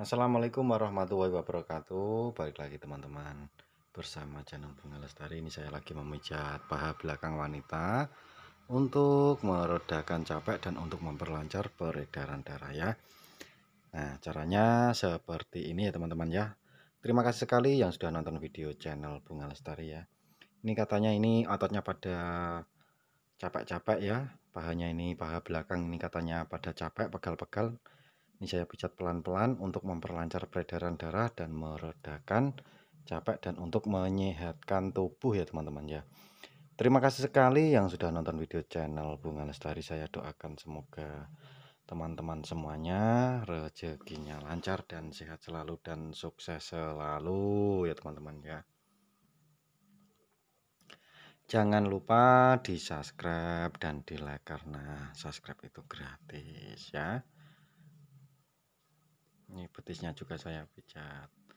Assalamualaikum warahmatullahi wabarakatuh Balik lagi teman-teman Bersama channel Bunga Lestari Ini saya lagi memijat paha belakang wanita Untuk meredakan capek dan untuk memperlancar peredaran darah ya Nah caranya seperti ini ya teman-teman ya Terima kasih sekali yang sudah nonton video channel Bunga Lestari ya Ini katanya ini ototnya pada capek-capek ya Pahanya ini paha belakang ini katanya pada capek pegal-pegal ini saya pijat pelan-pelan untuk memperlancar peredaran darah dan meredakan capek dan untuk menyehatkan tubuh ya teman-teman ya. Terima kasih sekali yang sudah nonton video channel Bunga Lestari. Saya doakan semoga teman-teman semuanya rezekinya lancar dan sehat selalu dan sukses selalu ya teman-teman ya. Jangan lupa di subscribe dan di like karena subscribe itu gratis ya ini betisnya juga saya pijat